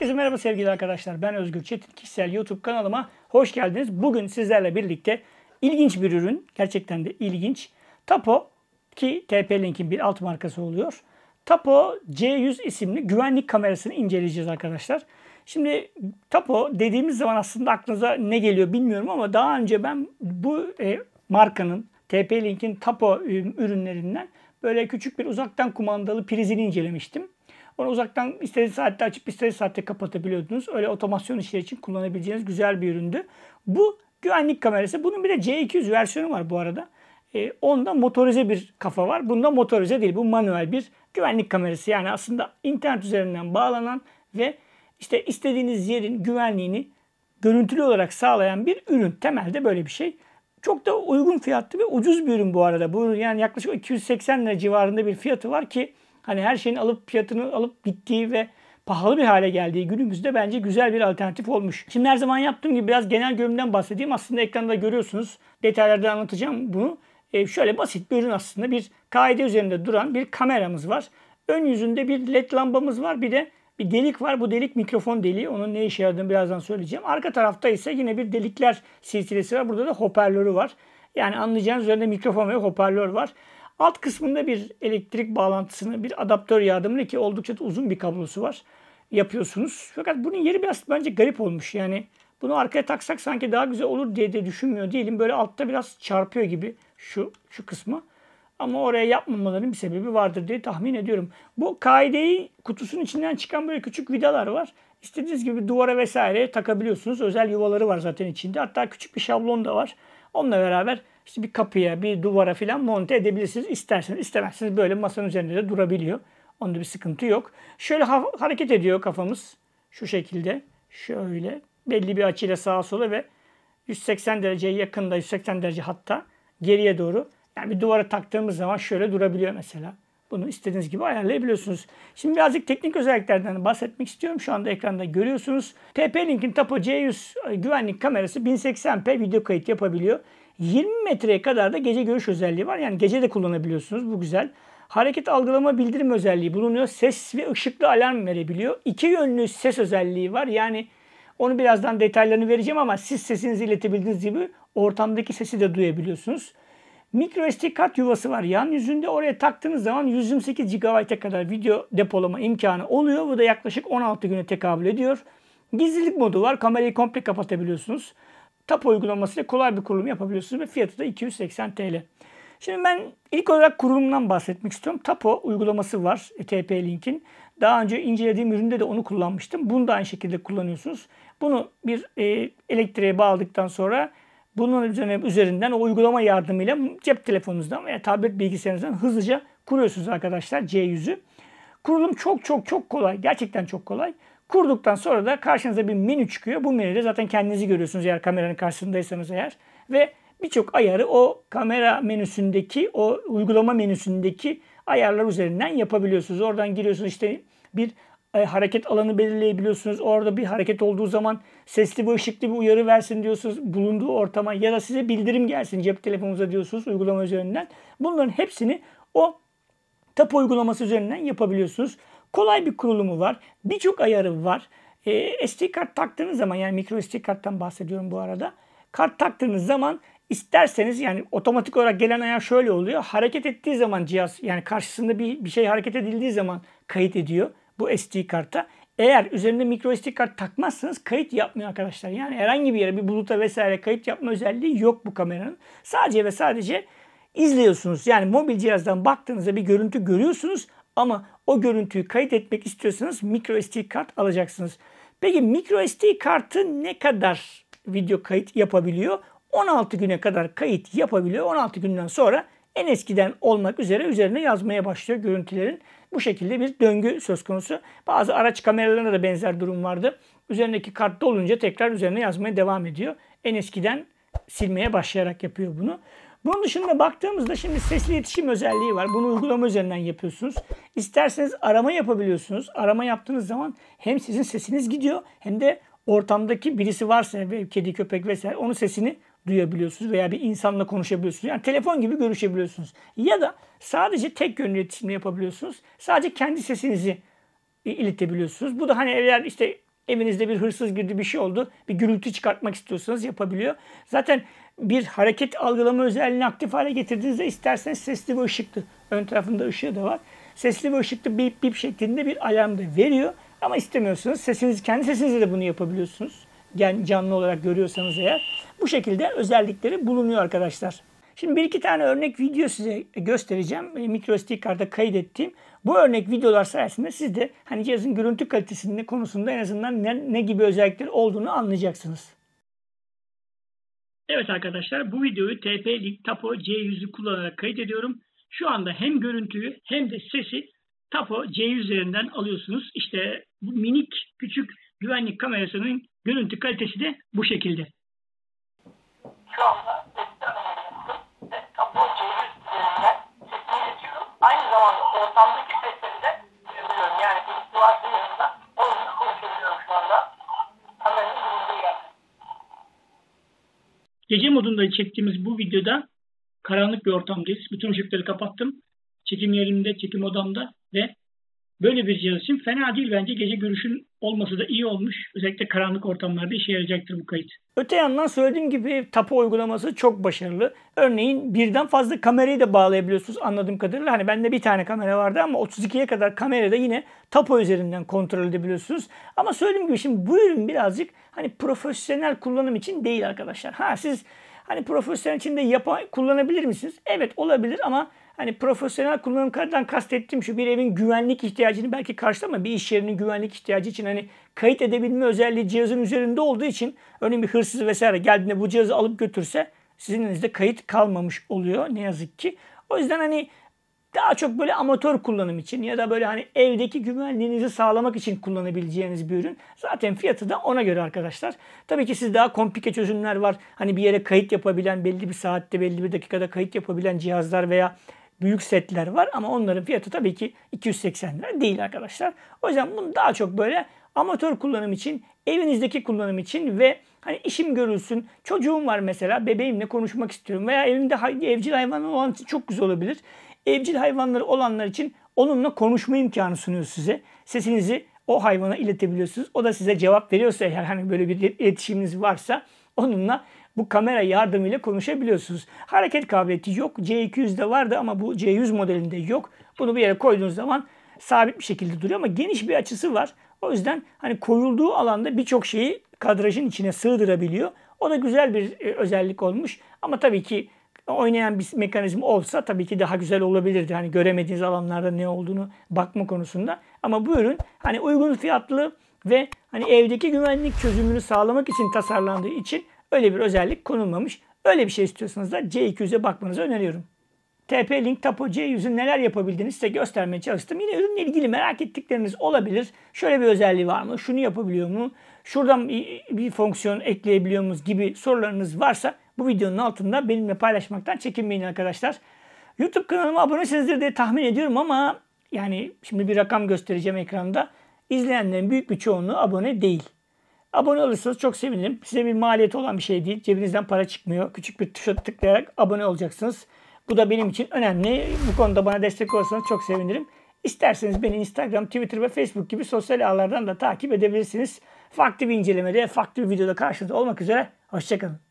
Herkese merhaba sevgili arkadaşlar. Ben Özgür Çetin. Kişisel YouTube kanalıma hoş geldiniz. Bugün sizlerle birlikte ilginç bir ürün. Gerçekten de ilginç. Tapo ki TP-Link'in bir alt markası oluyor. Tapo C100 isimli güvenlik kamerasını inceleyeceğiz arkadaşlar. Şimdi Tapo dediğimiz zaman aslında aklınıza ne geliyor bilmiyorum ama daha önce ben bu e, markanın TP-Link'in Tapo ürünlerinden böyle küçük bir uzaktan kumandalı prizini incelemiştim. Onu uzaktan istediğiniz saatte açıp istediğiniz saatte kapatabiliyordunuz. Öyle otomasyon işleri için kullanabileceğiniz güzel bir üründü. Bu güvenlik kamerası. Bunun bir de C200 versiyonu var bu arada. E, onda motorize bir kafa var. Bunda motorize değil. Bu manuel bir güvenlik kamerası. Yani aslında internet üzerinden bağlanan ve işte istediğiniz yerin güvenliğini görüntülü olarak sağlayan bir ürün. Temelde böyle bir şey. Çok da uygun fiyatlı ve ucuz bir ürün bu arada. Bu ürün yani yaklaşık 280 lira civarında bir fiyatı var ki hani her şeyin alıp fiyatını alıp bittiği ve pahalı bir hale geldiği günümüzde bence güzel bir alternatif olmuş. Şimdi her zaman yaptığım gibi biraz genel görünümden bahsedeyim. Aslında ekranda görüyorsunuz. Detaylarda anlatacağım bunu. E, şöyle basit bir ürün aslında. Bir kaide üzerinde duran bir kameramız var. Ön yüzünde bir led lambamız var. Bir de bir delik var. Bu delik mikrofon deliği. Onun ne işe yaradığını birazdan söyleyeceğim. Arka tarafta ise yine bir delikler silsilesi var. Burada da hoparlörü var. Yani anlayacağınız üzerinde mikrofon ve hoparlör var. Alt kısmında bir elektrik bağlantısını bir adaptör yardımıyla ki oldukça da uzun bir kablosu var yapıyorsunuz. Fakat bunun yeri biraz bence garip olmuş. Yani bunu arkaya taksak sanki daha güzel olur diye de düşünmüyor Diyelim Böyle altta biraz çarpıyor gibi şu şu kısmı. Ama oraya yapmamaların bir sebebi vardır diye tahmin ediyorum. Bu kaideyi kutusunun içinden çıkan böyle küçük vidalar var. İstediğiniz gibi duvara vesaire takabiliyorsunuz. Özel yuvaları var zaten içinde. Hatta küçük bir şablon da var. Onunla beraber işte bir kapıya, bir duvara filan monte edebilirsiniz. İsterseniz istemezsiniz böyle masanın üzerinde de durabiliyor. Onda bir sıkıntı yok. Şöyle ha- hareket ediyor kafamız. Şu şekilde. Şöyle. Belli bir açıyla sağa sola ve 180 dereceye yakında 180 derece hatta geriye doğru. Yani bir duvara taktığımız zaman şöyle durabiliyor mesela. Bunu istediğiniz gibi ayarlayabiliyorsunuz. Şimdi birazcık teknik özelliklerden bahsetmek istiyorum. Şu anda ekranda görüyorsunuz. TP-Link'in Tapo C100 güvenlik kamerası 1080p video kayıt yapabiliyor. 20 metreye kadar da gece görüş özelliği var. Yani gece de kullanabiliyorsunuz. Bu güzel. Hareket algılama bildirim özelliği bulunuyor. Ses ve ışıklı alarm verebiliyor. İki yönlü ses özelliği var. Yani onu birazdan detaylarını vereceğim ama siz sesinizi iletebildiğiniz gibi ortamdaki sesi de duyabiliyorsunuz. Micro SD kart yuvası var. Yan yüzünde oraya taktığınız zaman 128 GB'a kadar video depolama imkanı oluyor. Bu da yaklaşık 16 güne tekabül ediyor. Gizlilik modu var. Kamerayı komple kapatabiliyorsunuz. TAP uygulamasıyla kolay bir kurulum yapabiliyorsunuz ve fiyatı da 280 TL. Şimdi ben ilk olarak kurulumdan bahsetmek istiyorum. Tapo uygulaması var e, TP Link'in. Daha önce incelediğim üründe de onu kullanmıştım. Bunu da aynı şekilde kullanıyorsunuz. Bunu bir e, elektriğe bağladıktan sonra bunun üzerine, üzerinden o uygulama yardımıyla cep telefonunuzdan veya tablet bilgisayarınızdan hızlıca kuruyorsunuz arkadaşlar C100'ü. Kurulum çok çok çok kolay. Gerçekten çok kolay. Kurduktan sonra da karşınıza bir menü çıkıyor. Bu menüde zaten kendinizi görüyorsunuz eğer kameranın karşısındaysanız eğer. Ve birçok ayarı o kamera menüsündeki, o uygulama menüsündeki ayarlar üzerinden yapabiliyorsunuz. Oradan giriyorsunuz işte bir e, hareket alanı belirleyebiliyorsunuz. Orada bir hareket olduğu zaman sesli ve ışıklı bir uyarı versin diyorsunuz bulunduğu ortama ya da size bildirim gelsin cep telefonunuza diyorsunuz uygulama üzerinden. Bunların hepsini o tap uygulaması üzerinden yapabiliyorsunuz. Kolay bir kurulumu var. Birçok ayarı var. E, SD kart taktığınız zaman yani mikro SD karttan bahsediyorum bu arada. Kart taktığınız zaman isterseniz yani otomatik olarak gelen ayar şöyle oluyor. Hareket ettiği zaman cihaz yani karşısında bir, bir şey hareket edildiği zaman kayıt ediyor bu SD karta. Eğer üzerinde mikro SD kart takmazsanız kayıt yapmıyor arkadaşlar. Yani herhangi bir yere bir buluta vesaire kayıt yapma özelliği yok bu kameranın. Sadece ve sadece izliyorsunuz. Yani mobil cihazdan baktığınızda bir görüntü görüyorsunuz ama o görüntüyü kaydetmek istiyorsanız micro SD kart alacaksınız. Peki micro SD kartı ne kadar video kayıt yapabiliyor? 16 güne kadar kayıt yapabiliyor. 16 günden sonra en eskiden olmak üzere üzerine yazmaya başlıyor görüntülerin. Bu şekilde bir döngü söz konusu. Bazı araç kameralarına da benzer durum vardı. Üzerindeki kart dolunca tekrar üzerine yazmaya devam ediyor. En eskiden silmeye başlayarak yapıyor bunu. Bunun dışında baktığımızda şimdi sesli iletişim özelliği var. Bunu uygulama üzerinden yapıyorsunuz. İsterseniz arama yapabiliyorsunuz. Arama yaptığınız zaman hem sizin sesiniz gidiyor hem de ortamdaki birisi varsa ve kedi köpek vesaire onun sesini duyabiliyorsunuz veya bir insanla konuşabiliyorsunuz. Yani telefon gibi görüşebiliyorsunuz. Ya da sadece tek yönlü iletişimle yapabiliyorsunuz. Sadece kendi sesinizi iletebiliyorsunuz. Bu da hani eğer işte evinizde bir hırsız girdi bir şey oldu. Bir gürültü çıkartmak istiyorsanız yapabiliyor. Zaten bir hareket algılama özelliğini aktif hale getirdiğinizde isterseniz sesli ve ışıklı, ön tarafında ışığı da var. Sesli ve ışıklı bip bip şeklinde bir alarm da veriyor. Ama istemiyorsanız sesiniz, kendi sesinizle de bunu yapabiliyorsunuz. Yani canlı olarak görüyorsanız eğer. Bu şekilde özellikleri bulunuyor arkadaşlar. Şimdi bir iki tane örnek video size göstereceğim. E, MicroSD karda kaydettiğim. Bu örnek videolar sayesinde siz de hani cihazın görüntü kalitesinin konusunda en azından ne, ne gibi özellikler olduğunu anlayacaksınız. Evet arkadaşlar bu videoyu TP-Link Tapo C100'ü kullanarak kaydediyorum. Şu anda hem görüntüyü hem de sesi Tapo C100 üzerinden alıyorsunuz. İşte bu minik küçük güvenlik kamerasının görüntü kalitesi de bu şekilde. Şu anda Tapo C100 üzerinden sesini iletiyorum. Aynı zamanda ortamdaki Gece modunda çektiğimiz bu videoda karanlık bir ortamdayız. Bütün ışıkları kapattım. Çekim yerimde, çekim odamda ve Böyle bir cihaz için fena değil bence. Gece görüşün olması da iyi olmuş. Özellikle karanlık ortamlarda işe yarayacaktır bu kayıt. Öte yandan söylediğim gibi tapu uygulaması çok başarılı. Örneğin birden fazla kamerayı da bağlayabiliyorsunuz anladığım kadarıyla. Hani bende bir tane kamera vardı ama 32'ye kadar kamerada yine tapu üzerinden kontrol edebiliyorsunuz. Ama söylediğim gibi şimdi bu ürün birazcık hani profesyonel kullanım için değil arkadaşlar. Ha siz hani profesyonel için de yapa, kullanabilir misiniz? Evet olabilir ama Hani profesyonel kullanım kullanımlardan kastettiğim şu bir evin güvenlik ihtiyacını belki karşılama bir iş yerinin güvenlik ihtiyacı için hani kayıt edebilme özelliği cihazın üzerinde olduğu için örneğin bir hırsız vesaire geldiğinde bu cihazı alıp götürse sizin elinizde kayıt kalmamış oluyor ne yazık ki. O yüzden hani daha çok böyle amatör kullanım için ya da böyle hani evdeki güvenliğinizi sağlamak için kullanabileceğiniz bir ürün. Zaten fiyatı da ona göre arkadaşlar. Tabii ki siz daha komplike çözümler var. Hani bir yere kayıt yapabilen belli bir saatte belli bir dakikada kayıt yapabilen cihazlar veya büyük setler var ama onların fiyatı tabii ki 280 lira değil arkadaşlar. O yüzden bunu daha çok böyle amatör kullanım için, evinizdeki kullanım için ve hani işim görülsün, çocuğum var mesela bebeğimle konuşmak istiyorum veya evimde evcil hayvanı olan için çok güzel olabilir. Evcil hayvanları olanlar için onunla konuşma imkanı sunuyor size. Sesinizi o hayvana iletebiliyorsunuz. O da size cevap veriyorsa eğer hani böyle bir iletişiminiz varsa onunla bu kamera yardımıyla konuşabiliyorsunuz. Hareket kabiliyeti yok. C200'de vardı ama bu C100 modelinde yok. Bunu bir yere koyduğunuz zaman sabit bir şekilde duruyor ama geniş bir açısı var. O yüzden hani koyulduğu alanda birçok şeyi kadrajın içine sığdırabiliyor. O da güzel bir e, özellik olmuş. Ama tabii ki oynayan bir mekanizm olsa tabii ki daha güzel olabilirdi. Hani göremediğiniz alanlarda ne olduğunu bakma konusunda. Ama bu ürün hani uygun fiyatlı ve hani evdeki güvenlik çözümünü sağlamak için tasarlandığı için Öyle bir özellik konulmamış. Öyle bir şey istiyorsanız da C200'e bakmanızı öneriyorum. TP-Link Tapo C100'ün neler yapabildiğini size göstermeye çalıştım. Yine ürünle ilgili merak ettikleriniz olabilir. Şöyle bir özelliği var mı? Şunu yapabiliyor mu? Şuradan bir, fonksiyon ekleyebiliyor muyuz gibi sorularınız varsa bu videonun altında benimle paylaşmaktan çekinmeyin arkadaşlar. YouTube kanalıma abonesinizdir diye tahmin ediyorum ama yani şimdi bir rakam göstereceğim ekranda. İzleyenlerin büyük bir çoğunluğu abone değil. Abone olursanız çok sevinirim. Size bir maliyeti olan bir şey değil. Cebinizden para çıkmıyor. Küçük bir tuşa tıklayarak abone olacaksınız. Bu da benim için önemli. Bu konuda bana destek olursanız çok sevinirim. İsterseniz beni Instagram, Twitter ve Facebook gibi sosyal ağlardan da takip edebilirsiniz. Farklı bir incelemede, farklı bir videoda karşınızda olmak üzere. Hoşçakalın.